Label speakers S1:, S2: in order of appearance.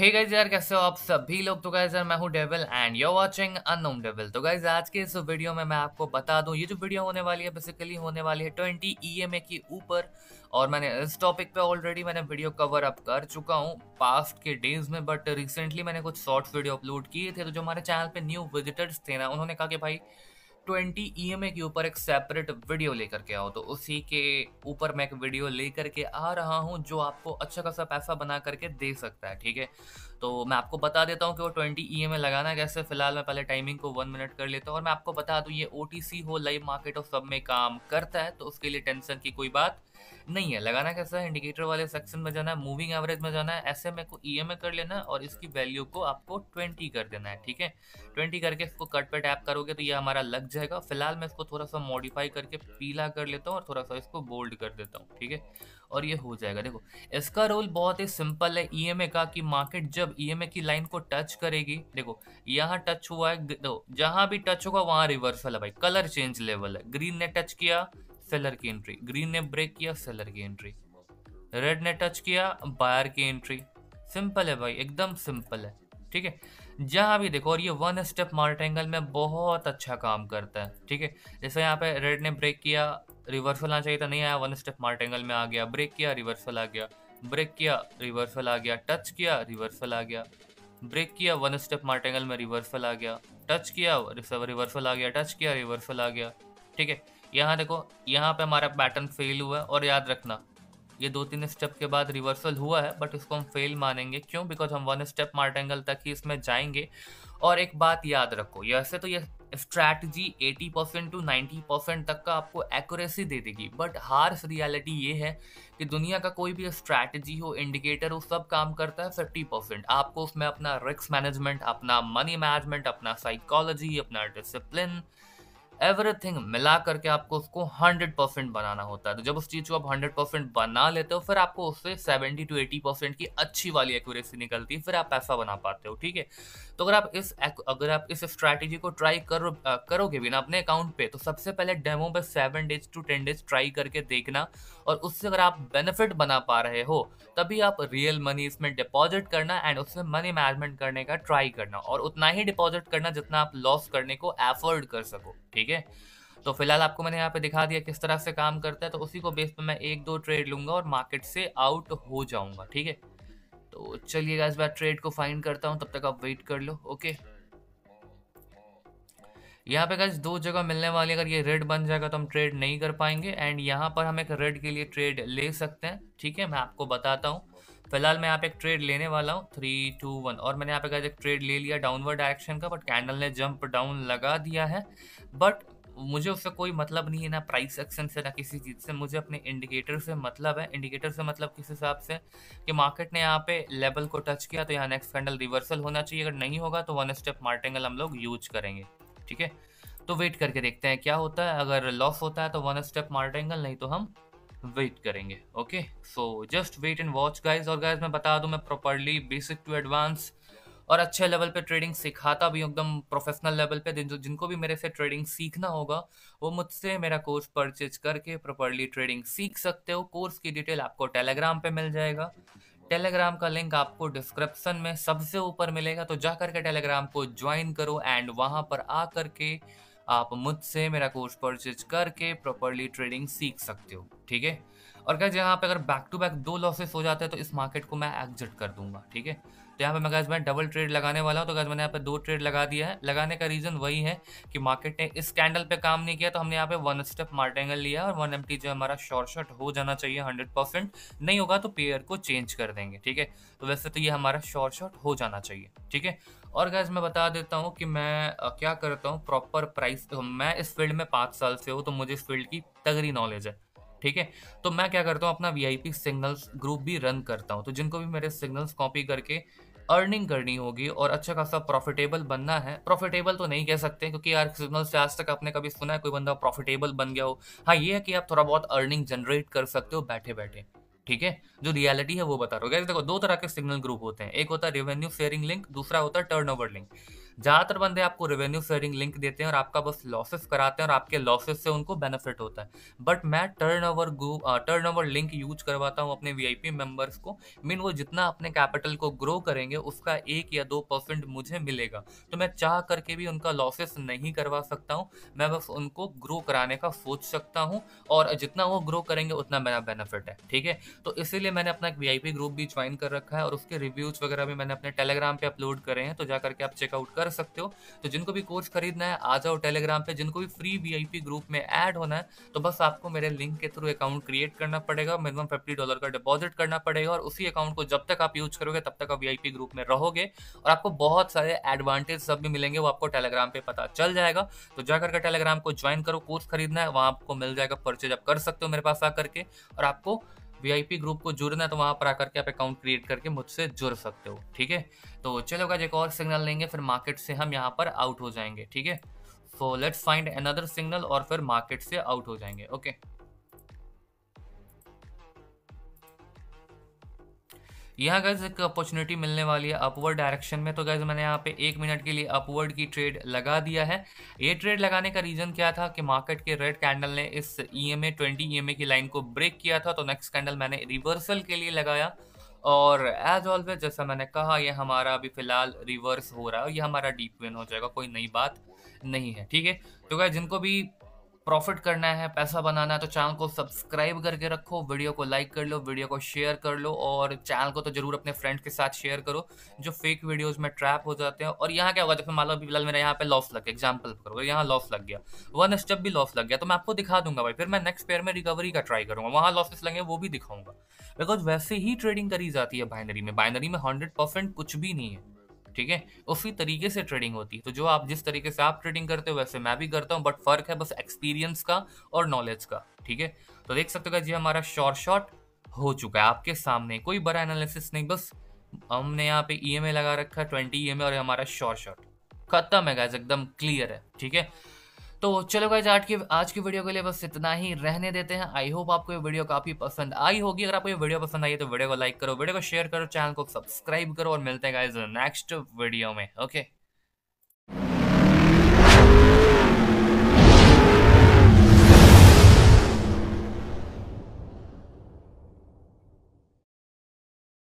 S1: Hey guys यार कैसे हो आप सभी लोग तो गाइज यार मैं हूँ Devil and you watching Unknown Devil तो गाइज आज के इस वीडियो में मैं आपको बता दूं ये जो वीडियो होने वाली है बेसिकली होने वाली है ट्वेंटी ई एम ए के ऊपर और मैंने इस टॉपिक पे ऑलरेडी मैंने वीडियो कवर अप कर चुका हूँ पास्ट के डेज में बट रिसेंटली मैंने कुछ शॉर्ट्स वीडियो अपलोड किए थे तो जो हमारे चैनल पे न्यू विजिटर्स थे ना उन्होंने कहा कि भाई ट्वेंटी ई एम ए के ऊपर एक सेपरेट वीडियो लेकर के आओ तो उसी के ऊपर मैं एक वीडियो लेकर के आ रहा हूँ जो आपको अच्छा खासा पैसा बना करके दे सकता है ठीक है तो मैं आपको बता देता हूँ कि वो ट्वेंटी ई एम ए लगाना कैसे फिलहाल मैं पहले टाइमिंग को वन मिनट कर लेता हूँ और मैं आपको बता दूँ ये ओ टी सी हो लाइव मार्केट और सब में काम करता है तो उसके लिए टेंशन की कोई बात नहीं है लगाना कैसा है इंडिकेटर वाले सेक्शन में जाना है मूविंग एवरेज में जाना है ऐसे में को ई e कर लेना है और इसकी वैल्यू को आपको ट्वेंटी कर देना है ठीक है ट्वेंटी करके इसको कट पे टैप करोगे तो ये हमारा लग जाएगा फिलहाल मैं इसको थोड़ा सा मॉडिफाई करके पीला कर लेता हूँ और थोड़ा सा इसको बोल्ड कर देता हूँ ठीक है और ये हो जाएगा देखो इसका रोल बहुत ही सिंपल है ई e का कि मार्केट जब ई e की लाइन को टच करेगी देखो यहाँ टच हुआ है देखो जहाँ भी टच होगा वहाँ रिवर्सल है भाई कलर चेंज लेवल है ग्रीन ने टच किया सेलर की एंट्री ग्रीन ने ब्रेक किया सेलर की एंट्री रेड ने टच किया बायर की एंट्री सिंपल है भाई एकदम सिंपल है ठीक है जहाँ भी देखो और ये वन स्टेप मार्ट एंगल में बहुत अच्छा काम करता है ठीक है जैसे यहाँ पे रेड ने ब्रेक किया रिवर्सल आना चाहिए था नहीं आया वन स्टेप मार्ट एंगल में आ गया ब्रेक किया रिवर्सल आ गया ब्रेक किया रिवर्सल आ गया टच किया रिवर्सल आ गया ब्रेक किया वन स्टेप मार्ट एंगल में रिवर्सल आ गया टच किया रिवर्सल आ गया टच किया रिवर्सल आ गया ठीक है यहाँ देखो यहाँ पे हमारा पैटर्न फेल हुआ है और याद रखना ये दो तीन स्टेप के बाद रिवर्सल हुआ है बट इसको हम फेल मानेंगे क्यों बिकॉज हम वन स्टेप मार्ट एंगल तक ही इसमें जाएंगे और एक बात याद रखो ऐसे तो ये स्ट्रैटजी 80 परसेंट टू 90 परसेंट तक का आपको एक्यूरेसी दे देगी बट हार्स रियलिटी ये है कि दुनिया का कोई भी स्ट्रैटेजी हो इंडिकेटर हो सब काम करता है 50 परसेंट आपको उसमें अपना रिस्क मैनेजमेंट अपना मनी मैनेजमेंट अपना साइकोलॉजी अपना डिसिप्लिन एवरीथिंग मिला करके आपको उसको 100 परसेंट बनाना होता है तो जब उस चीज़ को आप 100 परसेंट बना लेते हो फिर आपको उससे 70 टू 80 परसेंट की अच्छी वाली एक्यूरेसी निकलती है फिर आप पैसा बना पाते हो ठीक है तो अगर आप इस अगर आप इस स्ट्रैटेजी को ट्राई करो करोगे भी ना अपने अकाउंट पे तो सबसे पहले डेमो पर seven days to ten days try करके देखना और उससे अगर आप बेनिफिट बना पा रहे हो तभी आप रियल मनी इसमें डिपॉजिट करना एंड उसमें मनी मैनेजमेंट करने का ट्राई करना और उतना ही डिपॉजिट करना जितना आप लॉस करने को एफोर्ड कर सको ठीक है ठीक है तो फिलहाल आपको मैंने यहाँ पे दिखा दिया किस तरह से काम करता है तो उसी को बेस पे मैं एक दो ट्रेड लूंगा और मार्केट से आउट हो जाऊंगा ठीक है तो चलिए इस बार ट्रेड को फाइंड करता हूँ तब तक आप वेट कर लो ओके यहाँ पे गज दो जगह मिलने वाली अगर ये रेड बन जाएगा तो हम ट्रेड नहीं कर पाएंगे एंड यहाँ पर हम एक रेड के लिए ट्रेड ले सकते हैं ठीक है मैं आपको बताता हूँ फिलहाल मैं यहाँ पे एक ट्रेड लेने वाला हूँ थ्री टू वन और मैंने यहाँ पे एक ट्रेड ले लिया डाउनवर्ड डायरेक्शन का बट कैंडल ने जंप डाउन लगा दिया है बट मुझे उससे कोई मतलब नहीं है ना प्राइस एक्शन से ना किसी चीज़ से मुझे अपने इंडिकेटर से मतलब है इंडिकेटर से मतलब किस हिसाब से कि मार्केट ने यहाँ पे लेवल को टच किया तो यहाँ नेक्स्ट कैंडल रिवर्सल होना चाहिए अगर नहीं होगा तो वन स्टेप मार्टेंगल हम लोग यूज करेंगे ठीक है तो वेट करके देखते हैं क्या होता है अगर लॉस होता है तो वन स्टेप मार्टेंगल नहीं तो हम वेट करेंगे okay so just wait and watch guys और गाइज मैं बता दूं मैं प्रॉपरली बेसिक टू एडवांस और अच्छे लेवल पे ट्रेडिंग सिखाता भी एकदम प्रोफेशनल लेवल पे जिनको भी मेरे से ट्रेडिंग सीखना होगा वो मुझसे मेरा कोर्स परचेज करके प्रॉपरली ट्रेडिंग सीख सकते हो कोर्स की डिटेल आपको टेलीग्राम पे मिल जाएगा टेलीग्राम का लिंक आपको डिस्क्रिप्शन में सबसे ऊपर मिलेगा तो जा करके टेलीग्राम को ज्वाइन करो एंड वहाँ पर आ करके के आप मुझसे मेरा कोर्स परचेज करके प्रॉपरली ट्रेडिंग सीख सकते हो ठीक है और क्या यहाँ पे अगर बैक टू बैक दो लॉसेस हो जाते हैं तो इस मार्केट को मैं एग्जिट कर दूंगा ठीक है तो यहाँ पे मैं मैं डबल ट्रेड लगाने वाला हूँ तो मैंने यहाँ पे दो ट्रेड लगा दिया है लगाने का रीज़न वही है कि मार्केट ने इस कैंडल पे काम नहीं किया तो हमने यहाँ पे वन स्टेप मार्टेंगल लिया और वन एम जो हमारा शॉर्ट शॉर्ट हो जाना चाहिए हंड्रेड नहीं होगा तो पेयर को चेंज कर देंगे ठीक है तो वैसे तो ये हमारा शॉर्ट शॉर्ट हो जाना चाहिए ठीक है और गैस मैं बता देता हूँ कि मैं क्या करता हूँ प्रॉपर प्राइस तो मैं इस फील्ड में पाँच साल से हूँ तो मुझे इस फील्ड की तगड़ी नॉलेज है ठीक है तो मैं क्या करता हूँ अपना वी सिग्नल्स ग्रुप भी रन करता हूँ तो जिनको भी मेरे सिग्नल्स कॉपी करके अर्निंग करनी होगी और अच्छा खासा प्रॉफिटेबल बनना है प्रॉफिटेबल तो नहीं कह सकते क्योंकि यार सिग्नल से आज तक आपने कभी सुना है कोई बंदा प्रॉफिटेबल बन गया हो हाँ ये है कि आप थोड़ा बहुत अर्निंग जनरेट कर सकते हो बैठे बैठे ठीक है जो रियलिटी है वो बता रहा हूँ देखो दो तरह के सिग्नल ग्रुप होते हैं एक होता है रेवेन्यू शेयरिंग लिंक दूसरा होता है टर्न लिंक ज़्यादातर बंदे आपको रेवेन्यू शेयरिंग लिंक देते हैं और आपका बस लॉसेस कराते हैं और आपके लॉसेस से उनको बेनिफिट होता है बट मैं turn over turn over link use करवाता हूँ अपने वी मेंबर्स को मीन वो जितना अपने कैपिटल को ग्रो करेंगे उसका एक या दो परसेंट मुझे मिलेगा तो मैं चाह करके भी उनका लॉसेस नहीं करवा सकता हूँ मैं बस उनको ग्रो कराने का सोच सकता हूँ और जितना वो ग्रो करेंगे उतना मेरा बेनिफिट है ठीक है तो इसीलिए मैंने अपना एक वी ग्रुप भी ज्वाइन कर रखा है और उसके रिव्यूज वगैरह भी मैंने अपने टेलीग्राम पर अपलोड करे हैं तो जा करके आप चेकआउट कर सकते हो तो जिनको भी कोर्स खरीदना है आ जाओ टेलीग्राम पे जिनको भी फ्री वीआईपी ग्रुप में ऐड होना है तो बस आपको मेरे लिंक के थ्रू अकाउंट क्रिएट करना पड़ेगा मिनिमम फिफ्टी डॉलर का डिपॉजिट करना पड़ेगा और उसी अकाउंट को जब तक आप यूज करोगे तब तक आप वीआईपी ग्रुप में रहोगे और आपको बहुत सारे एडवांटेज सब भी मिलेंगे वो आपको टेलीग्राम पे पता चल जाएगा तो जाकर के टेलीग्राम को ज्वाइन करो कोर्स खरीदना है वहां आपको मिल जाएगा परचेज आप कर सकते हो मेरे पास आकर के और आपको वी ग्रुप को जुड़ना है तो वहाँ पर आकर के आप अकाउंट क्रिएट करके मुझसे जुड़ सकते हो ठीक है तो चलो गाइज एक और सिग्नल लेंगे फिर मार्केट से हम यहाँ पर आउट हो जाएंगे ठीक है so let's find another signal और फिर मार्केट से आउट हो जाएंगे ओके okay. यहाँ गैज एक अपॉर्चुनिटी मिलने वाली है अपवर्ड डायरेक्शन में तो गैज मैंने यहाँ पे एक मिनट के लिए अपवर्ड की ट्रेड लगा दिया है ये ट्रेड लगाने का रीजन क्या था कि मार्केट के रेड कैंडल ने इस E M A twenty E M A की लाइन को ब्रेक किया था तो नेक्स्ट कैंडल मैंने रिवर्सल के लिए लगाया और एज ऑलवेज जैसा मैंने कहा यह हमारा अभी फिलहाल रिवर्स हो रहा है यह हमारा डीप विन हो जाएगा कोई नई बात नहीं है ठीक है तो क्या जिनको भी प्रॉफिट करना है पैसा बनाना है तो चैनल को सब्सक्राइब करके रखो वीडियो को लाइक कर लो वीडियो को शेयर कर लो और चैनल को तो जरूर अपने फ्रेंड के साथ शेयर करो जो फेक वीडियोस में ट्रैप हो जाते हैं और यहाँ क्या होगा देखो मान लो बिलाल मेरा यहाँ पे लॉस लग गया एग्जाम्पल करो यहाँ लॉस लग गया वन स्टेप भी लॉस लग गया तो मैं आपको दिखा दूंगा भाई फिर मैं नेक्स्ट पेयर में रिकवरी का ट्राई करूंगा वहाँ लॉसेस लगे वो भी दिखाऊंगा बिकॉज वैसे ही ट्रेडिंग करी जाती है बाइनरी में बाइनरी में हंड्रेड कुछ भी नहीं है ठीक है उसी तरीके से ट्रेडिंग होती है तो जो आप जिस तरीके से आप ट्रेडिंग करते हो वैसे मैं भी करता हूँ बट फर्क है बस एक्सपीरियंस का और नॉलेज का ठीक है तो देख सकते हो जी हमारा शॉर्ट शॉर्ट हो चुका है आपके सामने कोई बड़ा एनालिसिस नहीं बस हमने यहाँ पे ई e लगा रखा है ट्वेंटी ई e और हमारा शॉर्ट शॉर्ट खत्म है गैस एकदम क्लियर है ठीक है तो चलो गाइज आज की आज की वीडियो के लिए बस इतना ही रहने देते हैं आई होप आपको ये वीडियो काफ़ी पसंद आई होगी अगर आपको ये वीडियो पसंद आई है तो वीडियो को लाइक करो वीडियो को शेयर करो चैनल को सब्सक्राइब करो और मिलते हैं गाइज नेक्स्ट वीडियो में ओके